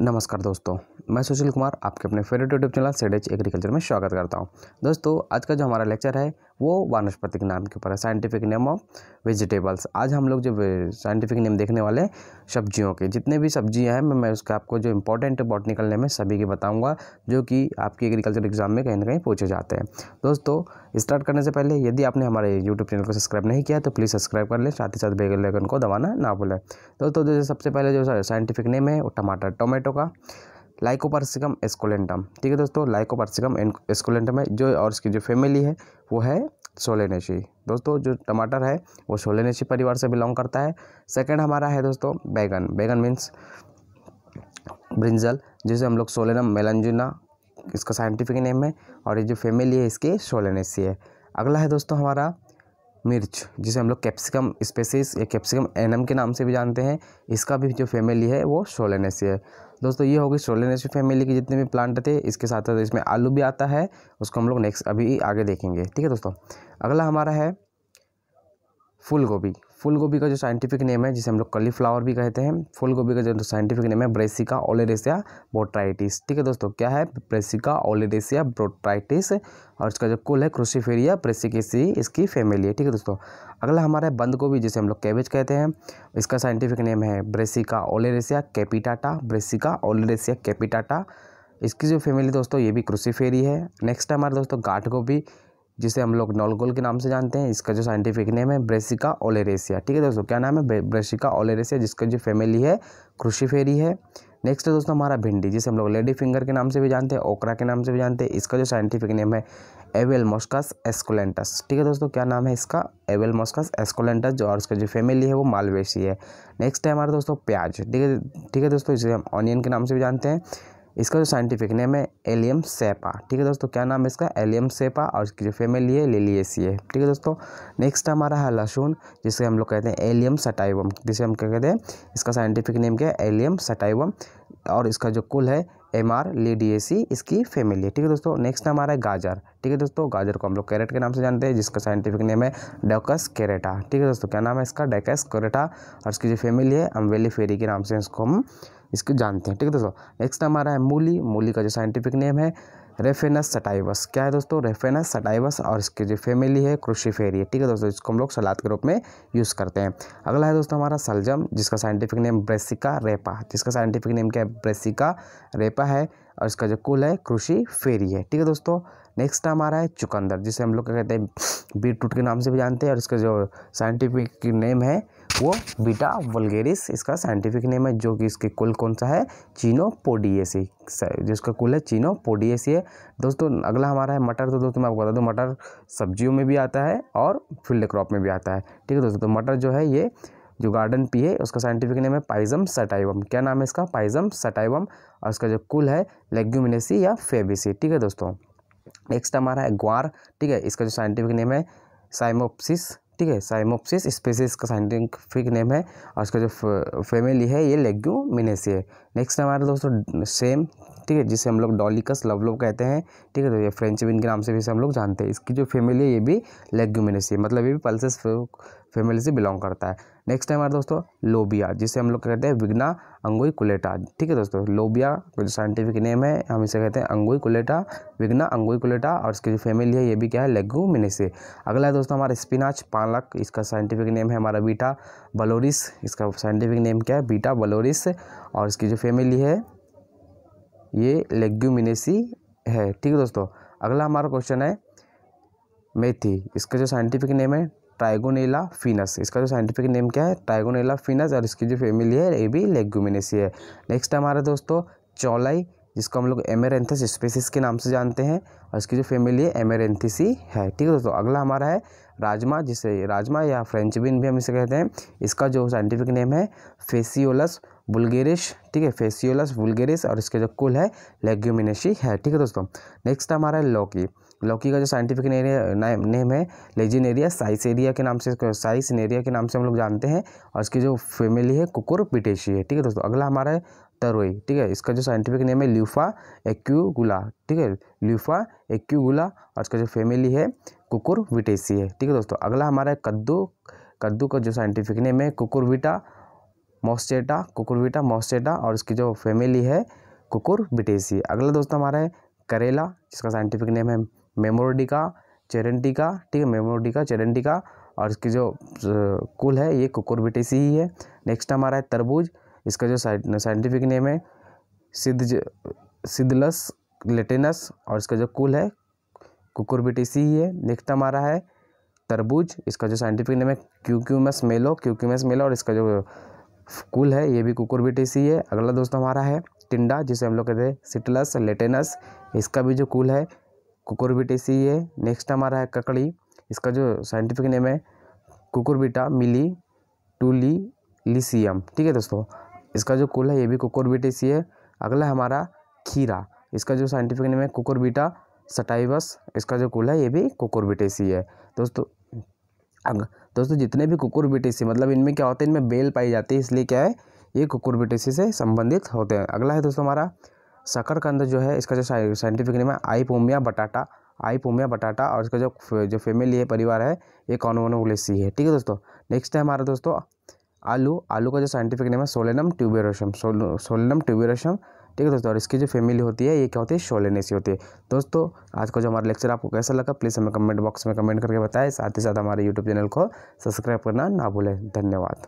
नमस्कार दोस्तों मैं सुशील कुमार आपके अपने फेवरेट यूट्यूब चैनल सेडेज एग्रीकल्चर में स्वागत करता हूं दोस्तों आज का जो हमारा लेक्चर है वो वनस्पति के नाम के ऊपर है साइंटिफिक नेम ऑफ वेजिटेबल्स आज हम लोग जो साइंटिफिक नेम देखने वाले सब्जियों के जितने भी सब्जियां हैं मैं, मैं उसका आपको जो इंपॉर्टेंट बॉटनिकल नेम है सभी के बताऊँगा जो कि आपके एग्रीकल्चर एग्जाम में कहीं ना कहीं पूछे जाते हैं दोस्तों स्टार्ट करने से पहले यदि आपने हमारे यूट्यूब चैनल को सब्सक्राइब नहीं किया तो प्लीज़ सब्सक्राइब कर लें साथ ही साथ बेगल लेकिन को दबाना ना भूलें दोस्तों सबसे पहले जो साइंटिफिक नेम है वो टमाटर टोमेटो का लाइकोपार्सिकम एस्कोलेंटम ठीक है दोस्तों लाइकोपार्सिकम एस्कोलेंटम है जो और इसकी जो फैमिली है वो है सोलेनेशी दोस्तों जो टमाटर है वो सोलेनेशी परिवार से बिलोंग करता है सेकंड हमारा है दोस्तों बैगन बैगन मीन्स ब्रिंजल जिसे हम लोग सोलेनम मेलंजुना इसका साइंटिफिक नेम है और ये जो फैमिली है इसकी सोलेनेसी है अगला है दोस्तों हमारा मिर्च जिसे हम लोग कैप्सिकम स्पेसिस या कैप्सिकम एनम के नाम से भी जानते हैं इसका भी जो फैमिली है वो सोलेनेसी है दोस्तों ये होगी सोलेनेसी फैमिली के जितने भी प्लांट थे इसके साथ साथ इसमें आलू भी आता है उसको हम लोग नेक्स्ट अभी आगे देखेंगे ठीक है दोस्तों अगला हमारा है फूल गोभी फूल गोभी का जो साइंटिफिक नेम है जिसे हम लोग कलीफ्लावर भी कहते हैं फूल गोभी का जो साइंटिफिक नेम है ब्रेसिका ओलेडेसिया ब्रोट्राइटिस ठीक है दोस्तों क्या है ब्रेसिका ओलेडेसिया ब्रोट्राइटिस और इसका जो कुल है क्रोसीफेरिया प्रेसिकेसी इसकी फैमिली है ठीक है दोस्तों अगला हमारा है बंद गोभी जिसे हम लोग कैबेज कहते हैं इसका साइंटिफिक नेम है Brassica oleracea capitata Brassica oleracea capitata इसकी जो फैमिली दोस्तों ये भी क्रोसीफेरी है नेक्स्ट हमारे दोस्तों गाठ गोभी जिसे हम लोग नॉलगोल के नाम से जानते हैं इसका जो साइंटिफिक नेम है ब्रेसिका ओलेरेसिया ठीक है दोस्तों क्या नाम है ब्रेसिका ओलेरेसिया जिसका जो फैमिली है क्रुशीफेरी है नेक्स्ट है दोस्तों हमारा भिंडी जिसे हम लोग लेडी फिंगर के नाम से भी जानते हैं ओकरा के नाम से भी जानते हैं इसका जो साइंटिफिक नेम है एवेल मोस्कस एस्कोलेंटस ठीक है दोस्तों क्या नाम है इसका एवेल मोस्कस एस्कोलेंटस जो और इसका जो फैमिली है वो मालवेसी है नेक्स्ट है हमारा दोस्तों प्याज ठीक है ठीक है दोस्तों इसे हम ऑनियन के नाम से भी जानते हैं इसका जो साइंटिफिक नेम है एलियम सेपा ठीक है दोस्तों क्या नाम है इसका एलियम सेपा और इसकी जो फेमिली है लिलियसी है ठीक है दोस्तों नेक्स्ट हमारा है लहसुन जिसे हम लोग कहते हैं एलियम सटाइवम जिसे हम क्या कहते हैं इसका साइंटिफिक नेम क्या है एलियम सटाइवम और इसका जो कुल है एम आर लीडीएसी इसकी फैमिली ठीक है दोस्तों नेक्स्ट हमारा है गाजर ठीक है दोस्तों गाजर को हम लोग कैरेट के नाम से जानते हैं जिसका साइंटिफिक नेम है डेकस कैरेटा ठीक है दोस्तों क्या नाम है इसका डेकस कैरेटा और इसकी जो फैमिली है अम्बेली फेरी के नाम से इसको हम इसको जानते हैं ठीक है दोस्तों नेक्स्ट हमारा है मूली मूली का जो साइंटिफिक नेम है रेफेनस सटाइवस क्या है दोस्तों रेफेनस सटाइवस और इसकी जो फैमिली है क्रोशिफेरी ठीक है दोस्तों इसको हम लोग सलाद के रूप में यूज़ करते हैं अगला है दोस्तों हमारा सलजम जिसका साइंटिफिक नेम ब्रेसिका रेपा जिसका साइंटिफिक नेम क्या है ब्रेसिका रेपा है और इसका जो कुल है कृषि फेरी है ठीक है दोस्तों नेक्स्ट हमारा है चुकंदर जिसे हम लोग क्या कहते हैं बीट रूट के नाम से भी जानते हैं और इसका जो साइंटिफिक नेम है वो बीटा वलगेरिस इसका साइंटिफिक नेम है जो कि इसके कुल कौन सा है चीनो पोडिएसी जिसका कुल है चीनो पोडिएसी है दोस्तों अगला हमारा है मटर तो दोस्तों मैं आपको बता दूँ मटर सब्जियों में भी आता है और फील्ड क्रॉप में भी आता है ठीक है दोस्तों तो मटर जो है ये जो गार्डन पी है उसका साइंटिफिक नेम है पाइजम सटाइवम क्या नाम है इसका पाइजम सटाइवम और इसका जो कुल है लेग्यूमिनेसी या फेबिसी ठीक है दोस्तों नेक्स्ट हमारा है ग्वार ठीक है इसका जो साइंटिफिक नेम है साइमोपसिस ठीक है साइमोप्सिस स्पेसिस का साइंटिफिक नेम है और इसका जो फैमिली है ये लेग्यूमिनेसी है नेक्स्ट हमारे दोस्तों सेम ठीक है जिसे हम लोग डॉलिकस लवलोव कहते हैं ठीक है तो ये फ्रेंच बिन के नाम से भी इसे हम लोग जानते हैं इसकी जो फैमिली है ये भी लेग्यूमिनेसी मतलब ये भी पल्सेस फैमिली से बिलोंग करता है नेक्स्ट है हमारा दोस्तों लोबिया जिसे हम लोग कहते हैं विग्ना कुलेटा ठीक है दोस्तों लोबिया जो साइंटिफिक नेम है हम इसे कहते हैं अंगोई कुलेटा विग्ना कुलेटा और इसकी जो फैमिली है ये भी क्या है मिनेसे अगला है दोस्तों हमारा स्पिनाच पालक इसका साइंटिफिक नेम है हमारा बीटा बलोरिस इसका साइंटिफिक नेम क्या है बीटा बलोरिस और इसकी जो फैमिली है ये लेग्यूमिनेसी है ठीक है दोस्तों अगला हमारा क्वेश्चन है मेथी इसका जो साइंटिफिक नेम है ट्राइगोनेला फिनस इसका जो साइंटिफिक नेम क्या है ट्राइगोनेला फिनस और इसकी जो फैमिली है ये भी लेग्यूमिनेसी है नेक्स्ट हमारा दोस्तों चौलाई जिसको हम लोग एमेरेंथस स्पेसिस के नाम से जानते हैं और इसकी जो फैमिली है एमेरेंथिसी है ठीक है दोस्तों अगला हमारा है राजमा जिसे राजमा या फ्रेंच बीन भी हम इसे कहते हैं इसका जो साइंटिफिक नेम है फेसियोलस बुलगेरिस ठीक है फेसियोलस बुलगेरिस और इसके जो कुल है लेग्यूमिनेशी है ठीक है दोस्तों नेक्स्ट हमारा है लौकी लौकी का जो साइंटिफिक एरिया नेम है लेजिन एरिया साइस एरिया के नाम से साइस एरिया के नाम से हम लोग जानते हैं और इसकी जो फेमिली है कुकुर पिटेशी है ठीक है दोस्तों अगला हमारा है तरोई ठीक है इसका जो साइंटिफिक नेम है ल्यूफा एक्यूगुला ठीक है ल्यूफा एक्यूगुला और इसका जो फैमिली है कुकुर विटेसी है ठीक है दोस्तों अगला हमारा है कद्दू कद्दू का जो साइंटिफिक नेम है कुकुरविटा मॉस्चेटा कुकुरबिटा मोस्टेटा और इसकी जो फैमिली है बिटेसी अगला दोस्तों हमारा है करेला जिसका साइंटिफिक नेम है मेमोरडिका चेरेंटिका ठीक है मेमोरडिका चेरेंटिका और इसकी जो कुल है ये बिटेसी ही है नेक्स्ट हमारा है तरबूज इसका जो साइंटिफिक नेम है सिद्ध सिद्धलस लेटेनस और इसका जो कुल है बिटेसी ही है नेक्स्ट हमारा है तरबूज इसका जो साइंटिफिक नेम है क्यूक्यूमस मेलो क्यूक्यूमस मेलो और इसका जो कुल है ये भी कुकुरबिटेसी है अगला दोस्त हमारा है टिंडा जिसे हम लोग कहते हैं सिटलस लेटेनस इसका भी जो कुल है कुकुरबिटेसी है नेक्स्ट हमारा है ककड़ी इसका जो साइंटिफिक नेम है कुकुरबिटा मिली टूली लिसियम ठीक है दोस्तों इसका जो कुल है ये भी कुकुरबिटेसी है अगला हमारा खीरा इसका जो साइंटिफिक नेम है कुकुरबिटा सटाइवस इसका जो कुल है ये भी कुकुरबिटेसी है दोस्तों दोस्तों जितने भी कुकुरबिटिसी मतलब इनमें क्या होता है इनमें बेल पाई जाती है इसलिए क्या है ये कुकुरबिटिसी से संबंधित होते हैं अगला है दोस्तों हमारा शकरकंद जो है इसका जो साइंटिफिक नेम है आईपोमिया बटाटा आईपोमिया बटाटा और इसका जो जो फैमिली है परिवार है ये कॉनवनोलेसी है ठीक है दोस्तों नेक्स्ट है हमारा दोस्तों आलू आलू का जो साइंटिफिक नेम है सोलेनम ट्यूबेरोशम सोलेनम ट्यूबेरोशम ठीक है दोस्तों और इसकी जो फैमिली होती है ये क्या होती है शोलेनेसी होती है दोस्तों आज का जो हमारा लेक्चर आपको कैसा लगा प्लीज़ हमें कमेंट बॉक्स में कमेंट करके बताएं साथ ही साथ हमारे यूट्यूब चैनल को सब्सक्राइब करना ना भूलें धन्यवाद